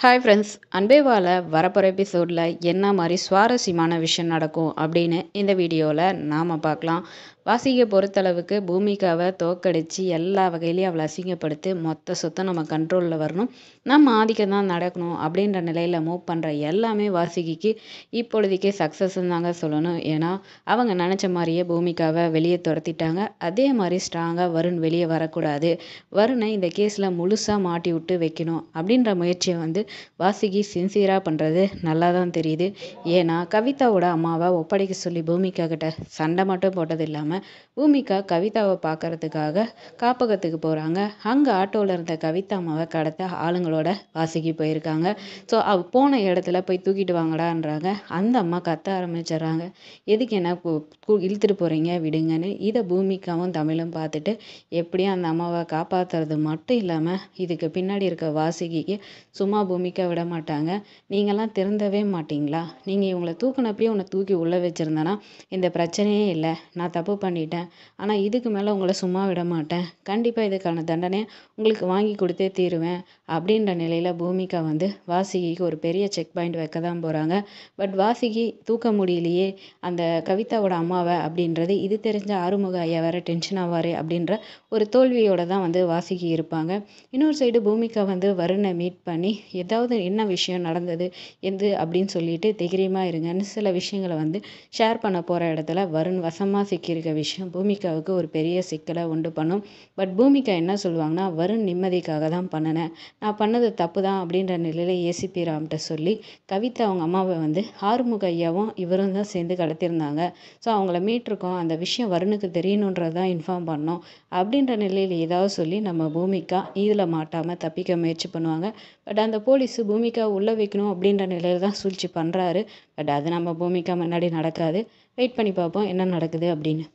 hi friends அன்பேவால வரப்போகிற எபிசோடில் என்ன மாதிரி சுவாரஸ்யமான விஷயம் நடக்கும் அப்படின்னு இந்த வீடியோவில் நாம் பார்க்கலாம் வாசிகை பொறுத்தளவுக்கு பூமிக்காவை தோக்கடிச்சு எல்லா வகையிலையும் அவளை அசிங்கப்படுத்தி மொத்த சொத்தும் நம்ம கண்ட்ரோலில் வரணும் நம்ம ஆதிக்கம் தான் நடக்கணும் அப்படின்ற நிலையில் மூவ் பண்ணுற எல்லாமே வாசிகிக்கு இப்பொழுதுக்கே சக்ஸஸ்ன்னு தாங்க சொல்லணும் ஏன்னா அவங்க நினச்ச மாதிரியே பூமிக்காவை வெளியே துரத்திட்டாங்க அதே மாதிரி ஸ்ட்ராங்காக வருண் வெளியே வரக்கூடாது வருணை இந்த கேஸில் முழுசாக மாட்டி விட்டு வைக்கணும் அப்படின்ற முயற்சியை வந்து வாசிகி சின்சியராக பண்ணுறது நல்லா தான் தெரியுது ஏன்னா கவிதாவோட அம்மாவை ஒப்படைக்க சொல்லி பூமிகா கிட்ட சண்டை மட்டும் போட்டது இல்லாமல் பூமிக்கா பூமிகா கவிதாவை பார்க்கறதுக்காக காப்பகத்துக்கு போகிறாங்க அங்கே ஆட்டோவில் இருந்த கவிதா அம்மாவை கடத்த ஆளுங்களோட வாசிக்கு போயிருக்காங்க ஸோ அவ போன இடத்துல போய் தூக்கிட்டு வாங்கடான்றாங்க அந்த அம்மா கத்த ஆரம்பிச்சிடுறாங்க எதுக்கு என்ன இழுத்துட்டு போகிறீங்க விடுங்கன்னு இதை பூமிக்காவும் தமிழும் பார்த்துட்டு எப்படியும் அந்த அம்மாவை காப்பாற்றுறது மட்டும் இல்லாமல் இதுக்கு பின்னாடி இருக்க வாசுகிக்கு சும்மா பூமிக்கா விட மாட்டாங்க நீங்கள்லாம் திறந்தவே மாட்டிங்களா நீங்கள் இவங்களை தூக்குனப்பயே உன்னை தூக்கி உள்ளே வச்சுருந்தேன்னா இந்த பிரச்சனையே இல்லை நான் தப்பு பண்ணிட்டேன் ஆனால் இதுக்கு மேலே உங்களை சும்மா விட மாட்டேன் கண்டிப்பாக இதுக்கான தண்டனை உங்களுக்கு வாங்கி கொடுத்தே தீருவேன் அப்படின்ற நிலையில் பூமிகா வந்து வாசிகிக்கு ஒரு பெரிய செக் பாயிண்ட் வைக்க தான் போகிறாங்க பட் வாசிகி தூக்க முடியலையே அந்த கவிதாவோட அம்மாவை அப்படின்றது இது தெரிஞ்ச ஆறுமுக ஐயா வேறு டென்ஷன் ஆவார் அப்படின்ற ஒரு தோல்வியோட தான் வந்து வாசிகி இருப்பாங்க இன்னொரு சைடு பூமிகா வந்து வருணை மீட் பண்ணி ஏதாவது என்ன விஷயம் நடந்தது எது அப்படின்னு சொல்லிட்டு திகிரியமாக இருங்கன்னு சில விஷயங்களை வந்து ஷேர் பண்ண போகிற இடத்துல வருண் வசமாக சிக்கியிருக்க விஷயம் பூமிகாவுக்கு ஒரு பெரிய சிக்கலை உண்டு பண்ணும் பட் பூமிக்கா என்ன சொல்லுவாங்கன்னா வரும் நிம்மதிக்காக தான் பண்ணினேன் நான் பண்ணது தப்பு தான் அப்படின்ற நிலையில் ஏசிபி ராம்கிட்ட சொல்லி கவிதா அவங்க அம்மாவை வந்து ஆறுமுக ஐயாவும் இவரும் தான் சேர்ந்து கடத்திருந்தாங்க ஸோ அவங்கள மீட்டிருக்கோம் அந்த விஷயம் வருணுக்கு தெரியணுன்றதான் இன்ஃபார்ம் பண்ணோம் அப்படின்ற நிலையில் ஏதாவது சொல்லி நம்ம பூமிக்கா இதில் மாட்டாமல் தப்பிக்க முயற்சி பண்ணுவாங்க பட் அந்த போலீஸு பூமிக்கா உள்ள வைக்கணும் அப்படின்ற நிலையில் தான் சூழ்ச்சி பண்ணுறாரு பட் அது நம்ம பூமிக்கா முன்னாடி நடக்காது வெயிட் பண்ணி பார்ப்போம் என்ன நடக்குது அப்படின்னு